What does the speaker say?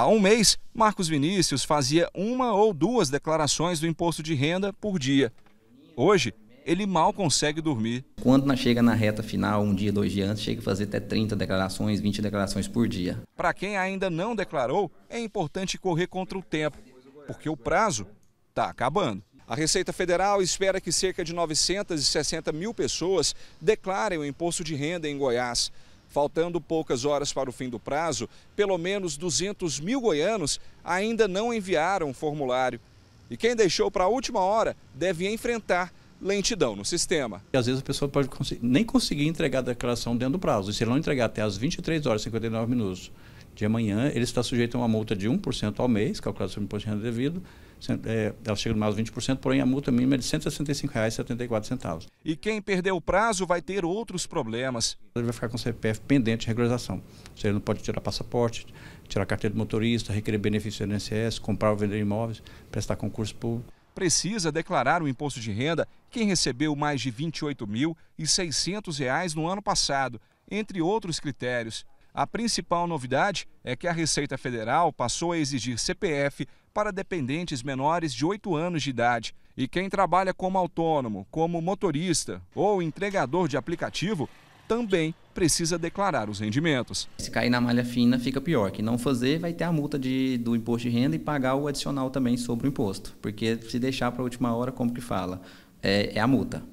Há um mês, Marcos Vinícius fazia uma ou duas declarações do imposto de renda por dia. Hoje, ele mal consegue dormir. Quando nós chega na reta final, um dia, dois dias antes, chega a fazer até 30 declarações, 20 declarações por dia. Para quem ainda não declarou, é importante correr contra o tempo, porque o prazo está acabando. A Receita Federal espera que cerca de 960 mil pessoas declarem o imposto de renda em Goiás. Faltando poucas horas para o fim do prazo, pelo menos 200 mil goianos ainda não enviaram o formulário. E quem deixou para a última hora deve enfrentar lentidão no sistema. E às vezes a pessoa pode nem conseguir entregar a declaração dentro do prazo. E se ela não entregar até as 23 horas e 59 minutos de amanhã, ele está sujeito a uma multa de 1% ao mês, calculada sobre o imposto de renda devido. É, ela chega no mais 20%, porém a multa mínima é de R$ 165,74. E quem perdeu o prazo vai ter outros problemas. Ele vai ficar com o CPF pendente de regularização. Ou seja, ele não pode tirar passaporte, tirar carteira de motorista, requerer benefício do INSS, comprar ou vender imóveis, prestar concurso público precisa declarar o imposto de renda quem recebeu mais de R$ 28.600 no ano passado, entre outros critérios. A principal novidade é que a Receita Federal passou a exigir CPF para dependentes menores de 8 anos de idade. E quem trabalha como autônomo, como motorista ou entregador de aplicativo também precisa declarar os rendimentos. Se cair na malha fina, fica pior. Que não fazer, vai ter a multa de, do imposto de renda e pagar o adicional também sobre o imposto. Porque se deixar para a última hora, como que fala? É, é a multa.